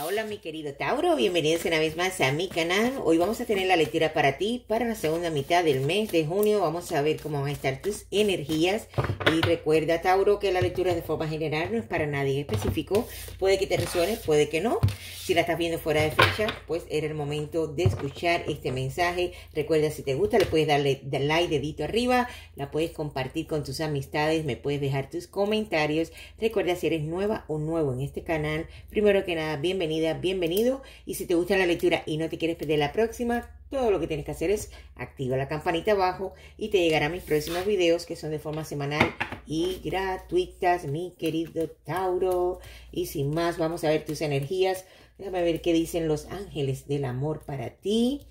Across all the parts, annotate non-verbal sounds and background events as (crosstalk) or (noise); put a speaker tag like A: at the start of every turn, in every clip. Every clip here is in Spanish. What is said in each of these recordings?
A: Ah, hola mi querido Tauro, bienvenidos una vez más a mi canal. Hoy vamos a tener la lectura para ti para la segunda mitad del mes de junio. Vamos a ver cómo van a estar tus energías. Y recuerda Tauro que la lectura de forma general no es para nadie específico. Puede que te resuene, puede que no. Si la estás viendo fuera de fecha, pues era el momento de escuchar este mensaje. Recuerda si te gusta, le puedes darle like, dedito arriba. La puedes compartir con tus amistades, me puedes dejar tus comentarios. Recuerda si eres nueva o nuevo en este canal. Primero que nada, bienvenido bienvenida, bienvenido. Y si te gusta la lectura y no te quieres perder la próxima, todo lo que tienes que hacer es activa la campanita abajo y te llegarán mis próximos videos que son de forma semanal y gratuitas, mi querido Tauro. Y sin más, vamos a ver tus energías. Déjame ver qué dicen los ángeles del amor para ti.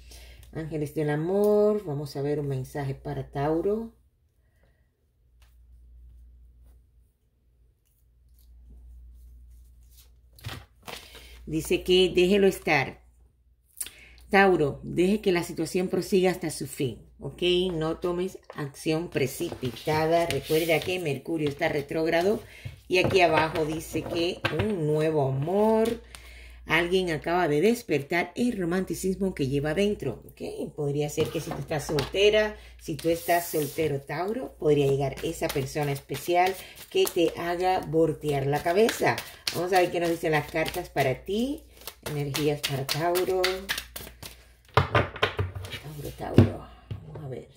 A: Ángeles del amor, vamos a ver un mensaje para Tauro. Dice que déjelo estar. Tauro, deje que la situación prosiga hasta su fin, ¿ok? No tomes acción precipitada. Recuerda que Mercurio está retrógrado y aquí abajo dice que un nuevo amor Alguien acaba de despertar el romanticismo que lleva dentro. ¿okay? Podría ser que si tú estás soltera, si tú estás soltero Tauro, podría llegar esa persona especial que te haga voltear la cabeza. Vamos a ver qué nos dicen las cartas para ti. Energías para Tauro. Tauro, Tauro. Vamos a ver.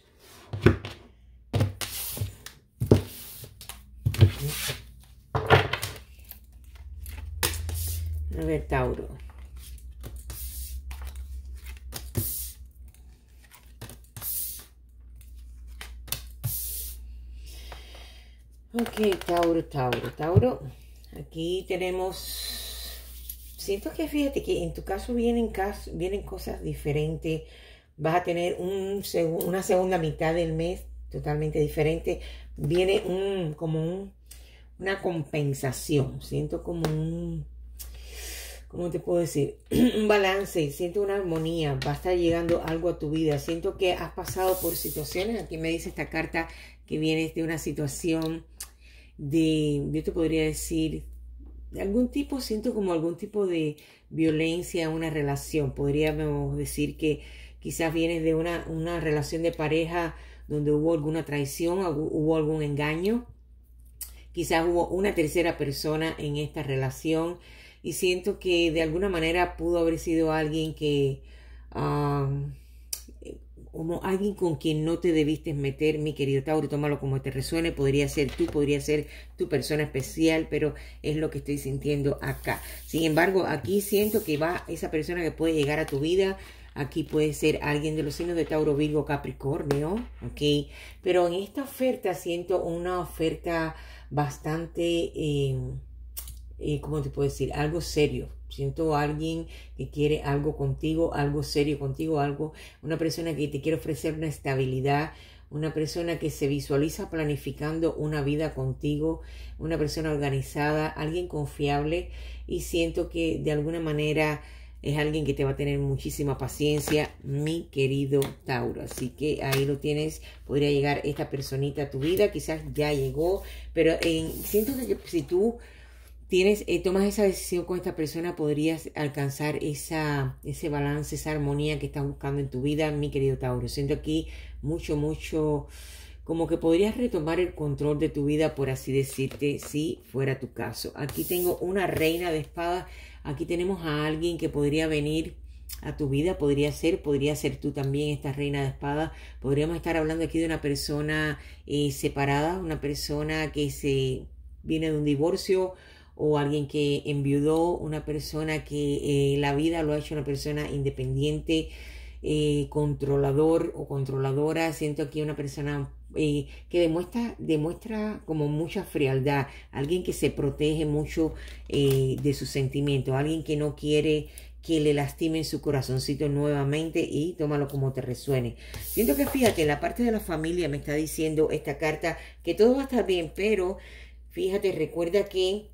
A: Tauro. Ok, Tauro, Tauro, Tauro. Aquí tenemos... Siento que fíjate que en tu caso vienen, caso, vienen cosas diferentes. Vas a tener un una segunda mitad del mes totalmente diferente. Viene un como una compensación. Siento como un ¿cómo te puedo decir? (clears throat) un balance, siento una armonía, va a estar llegando algo a tu vida, siento que has pasado por situaciones, aquí me dice esta carta que vienes de una situación de, yo te podría decir, de algún tipo, siento como algún tipo de violencia en una relación, podríamos decir que quizás vienes de una, una relación de pareja donde hubo alguna traición, hubo algún engaño, quizás hubo una tercera persona en esta relación, y siento que de alguna manera pudo haber sido alguien que, eh, como alguien con quien no te debiste meter, mi querido Tauro, tómalo como te resuene, podría ser tú, podría ser tu persona especial, pero es lo que estoy sintiendo acá. Sin embargo, aquí siento que va esa persona que puede llegar a tu vida, Aquí puede ser alguien de los signos de Tauro, Virgo, Capricornio, ¿ok? Pero en esta oferta siento una oferta bastante em, eh, ¿cómo te puedo decir? Algo serio. Siento alguien que quiere algo contigo, algo serio contigo, algo, una persona que te quiere ofrecer una estabilidad, una persona que se visualiza planificando una vida contigo, una persona organizada, alguien confiable y siento que de alguna manera es alguien que te va a tener muchísima paciencia, mi querido Tauro. Así que ahí lo tienes, podría llegar esta personita a tu vida, quizás ya llegó, pero en, eh, siento que si tú tienes, eh, tomas esa decisión con esta persona, podrías alcanzar esa, ese balance, esa armonía que estás buscando en tu vida, mi querido Tauro. Siento aquí mucho, mucho, como que podrías retomar el control de tu vida, por así decirte, si fuera tu caso. Aquí tengo una reina de espadas, aquí tenemos a alguien que podría venir a tu vida, podría ser, podría ser tú también esta reina de espada. Podríamos estar hablando aquí de una persona eh, separada, una persona que se viene de un divorcio, o alguien que enviudó, una persona que eh, la vida lo ha hecho una persona independiente, eh, controlador o controladora. Siento aquí una persona eh, que demuestra, demuestra como mucha frialdad, alguien que se protege mucho de sus sentimientos, alguien que no quiere que le lastimen su corazoncito nuevamente y tómalo como te resuene. Siento que fíjate, la parte de la familia me está diciendo esta carta que todo va a estar bien, pero fíjate, recuerda que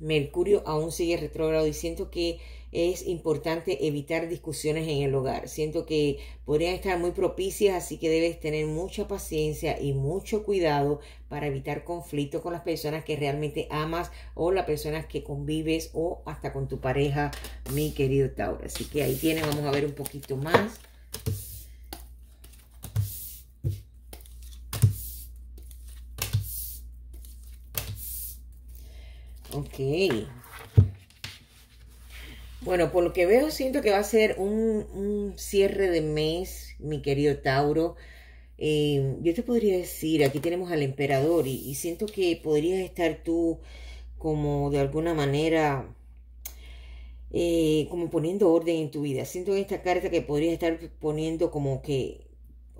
A: Mercurio aún sigue retrógrado y siento que es importante evitar discusiones en el hogar. Siento que podrían estar muy propicias, así que debes tener mucha paciencia y mucho cuidado para evitar conflictos con las personas que realmente amas o las personas que convives o hasta con tu pareja, mi querido Tauro. Así que ahí tiene, vamos a ver un poquito más. Bueno, por lo que veo, siento que va a ser un, cierre de mes, mi querido Tauro. Eh, yo te podría decir, aquí tenemos al emperador y, siento que podrías estar tú como de alguna manera, eh, como poniendo orden en tu vida. Siento en esta carta que podrías estar poniendo como que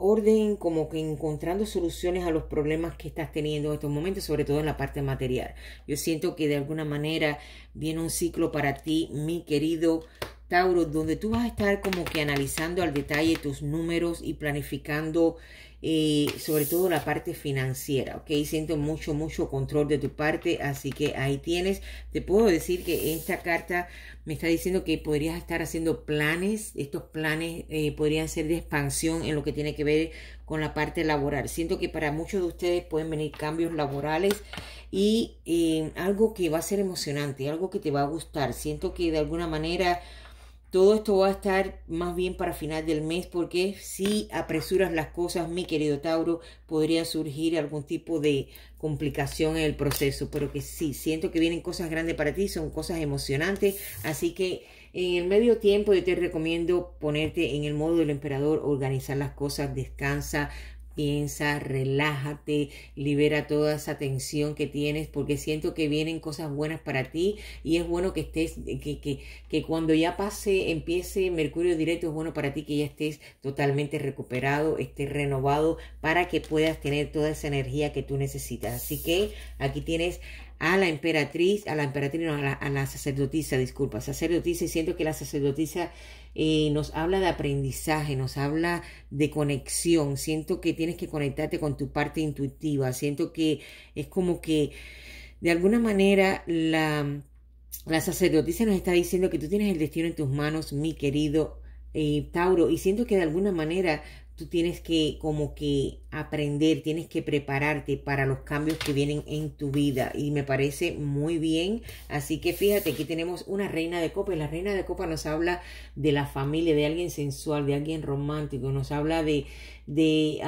A: orden como que encontrando soluciones a los problemas que estás teniendo en estos momentos, sobre todo en la parte material. Yo siento que de alguna manera viene un ciclo para ti, mi querido Tauro, donde tú vas a estar como que analizando al detalle tus números y planificando eh, sobre todo la parte financiera, ¿ok? Siento mucho, mucho control de tu parte, así que ahí tienes. Te puedo decir que esta carta me está diciendo que podrías estar haciendo planes, estos planes eh, podrían ser de expansión en lo que tiene que ver con la parte laboral. Siento que para muchos de ustedes pueden venir cambios laborales y eh, algo que va a ser emocionante, algo que te va a gustar. Siento que de alguna manera todo esto va a estar más bien para final del mes porque si apresuras las cosas, mi querido Tauro, podría surgir algún tipo de complicación en el proceso. Pero que sí, siento que vienen cosas grandes para ti, son cosas emocionantes. Así que en el medio tiempo yo te recomiendo ponerte en el modo del emperador, organizar las cosas, descansa, piensa, relájate, libera toda esa tensión que tienes, porque siento que vienen cosas buenas para ti y es bueno que estés, que, que, que cuando ya pase, empiece Mercurio directo, es bueno para ti que ya estés totalmente recuperado, estés renovado para que puedas tener toda esa energía que tú necesitas. Así que aquí tienes a la emperatriz, a la emperatriz, no, a la, sacerdotisa, disculpa, sacerdotisa, y siento que la sacerdotisa eh, nos habla de aprendizaje, nos habla de conexión, siento que tienes que conectarte con tu parte intuitiva, siento que es como que de alguna manera la, la sacerdotisa nos está diciendo que tú tienes el destino en tus manos, mi querido eh, Tauro, y siento que de alguna manera tú tienes que como que aprender, tienes que prepararte para los cambios que vienen en tu vida y me parece muy bien. Así que fíjate, aquí tenemos una reina de copa y la reina de copa nos habla de la familia, de alguien sensual, de alguien romántico, nos habla de, de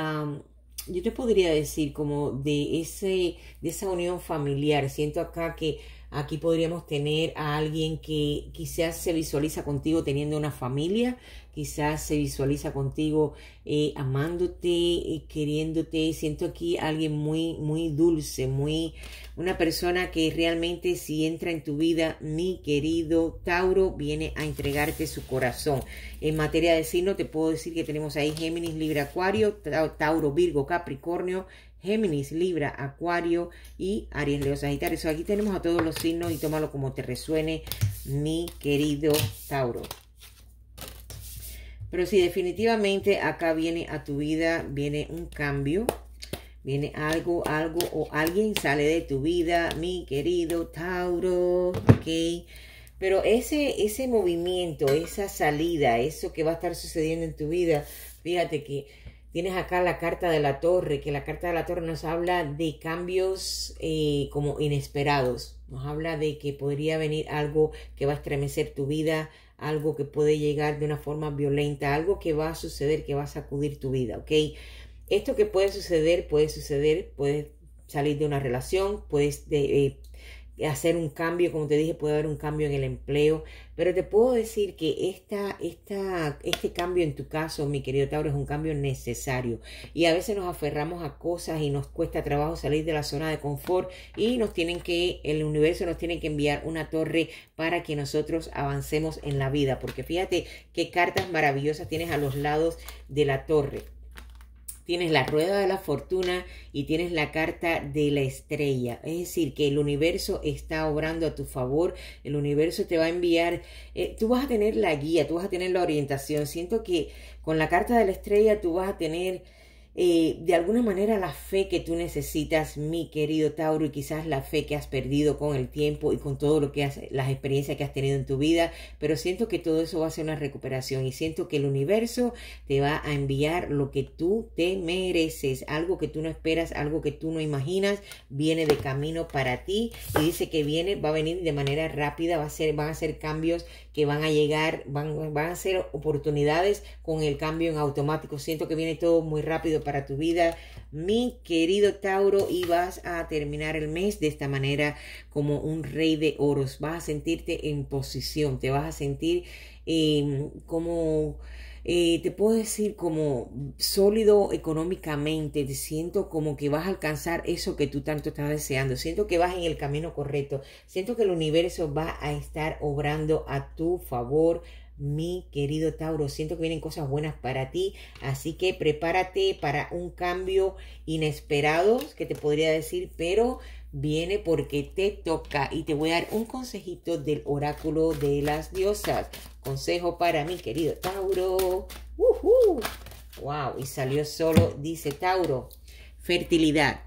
A: yo te podría decir como de, ese, de esa unión familiar. Siento acá que Aquí podríamos tener a alguien que quizás se visualiza contigo teniendo una familia, quizás se visualiza contigo eh, amándote, y eh, queriéndote. Siento aquí alguien muy, muy dulce, muy, una persona que realmente si entra en tu vida, mi querido Tauro, viene a entregarte su corazón. En materia de signo, te puedo decir que tenemos ahí Géminis, Libra, Acuario, Tauro, Virgo, Capricornio, Géminis, Libra, Acuario y Aries, Leo, Sagitario. aquí tenemos a todos los signos y tómalo como te resuene, mi querido Tauro. Pero sí, definitivamente acá viene a tu vida, viene un cambio. Viene algo, algo o alguien sale de tu vida, mi querido Tauro, ok. Pero ese, ese movimiento, esa salida, eso que va a estar sucediendo en tu vida, fíjate que tienes acá la carta de la torre, que la carta de la torre nos habla de cambios eh, como inesperados. Nos habla de que podría venir algo que va a estremecer tu vida, algo que puede llegar de una forma violenta, algo que va a suceder, que va a sacudir tu vida, ¿ok? Esto que puede suceder, puede suceder, puedes salir de una relación, puedes de, eh, eh, hacer un cambio, como te dije, puede haber un cambio en el empleo, pero te puedo decir que esta, esta, este cambio en tu caso, mi querido Tauro, es un cambio necesario y a veces nos aferramos a cosas y nos cuesta trabajo salir de la zona de confort y nos tienen que, el universo nos tiene que enviar una torre para que nosotros avancemos en la vida, porque fíjate qué cartas maravillosas tienes a los lados de la torre tienes la rueda de la fortuna y tienes la carta de la estrella. Es decir, que el universo está obrando a tu favor, el universo te va a enviar, eh, tú vas a tener la guía, tú vas a tener la orientación. Siento que con la carta de la estrella tú vas a tener eh, de alguna manera la fe que tú necesitas, mi querido Tauro, y quizás la fe que has perdido con el tiempo y con todo lo que has, las experiencias que has tenido en tu vida, pero siento que todo eso va a ser una recuperación y siento que el universo te va a enviar lo que tú te mereces, algo que tú no esperas, algo que tú no imaginas, viene de camino para ti y dice que viene, va a venir de manera rápida, va a ser, van a ser cambios que van a llegar, van, van a ser oportunidades con el cambio en automático. Siento que viene todo muy rápido para tu vida, mi querido Tauro, y vas a terminar el mes de esta manera como un rey de oros. Vas a sentirte en posición, te vas a sentir em, como... Eh, te puedo decir como sólido económicamente, te siento como que vas a alcanzar eso que tú tanto estás deseando, siento que vas en el camino correcto, siento que el universo va a estar obrando a tu favor mi querido Tauro. Siento que vienen cosas buenas para ti, así que prepárate para un cambio inesperado, que te podría decir, pero viene porque te toca y te voy a dar un consejito del oráculo de las diosas. Consejo para mi querido Tauro. Wow, y salió solo, dice Tauro. Fertilidad.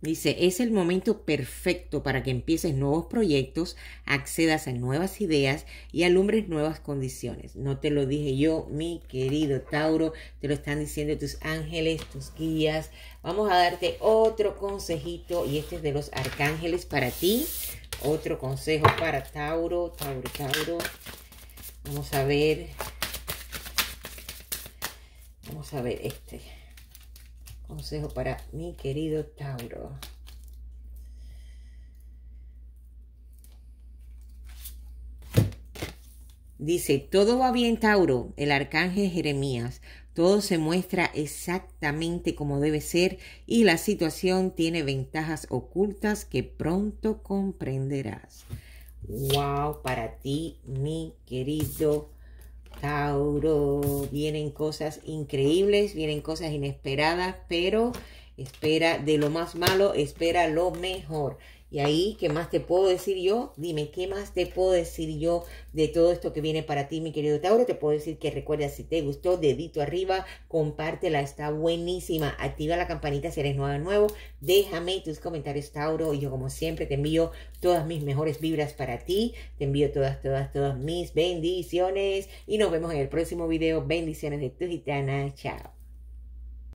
A: Dice, es el momento perfecto para que empieces nuevos proyectos, accedas a nuevas ideas y alumbres nuevas condiciones. No te lo dije yo, mi querido Tauro, te lo están diciendo tus ángeles, tus guías. Vamos a darte otro consejito y este es de los arcángeles para ti. Otro consejo para Tauro, Tauro, Tauro. Vamos a ver. Vamos a ver este consejo para mi querido Tauro. Dice, todo va bien, Tauro, el arcángel Jeremías. Todo se muestra exactamente como debe ser y la situación tiene ventajas ocultas que pronto comprenderás. Wow, para ti, mi querido Tauro, vienen cosas increíbles, vienen cosas inesperadas, pero espera de lo más malo, espera lo mejor. Y ahí, ¿qué más te puedo decir yo? Dime, ¿qué más te puedo decir yo de todo esto que viene para ti, mi querido Tauro? Te puedo decir que recuerda, si te gustó, dedito arriba, compártela, está buenísima. Activa la campanita si eres nuevo. Déjame tus comentarios, Tauro. Y yo, como siempre, te envío todas mis mejores vibras para ti. Te envío todas, todas, todas mis bendiciones. Y nos vemos en el próximo video. Bendiciones de tu gitana. Chao.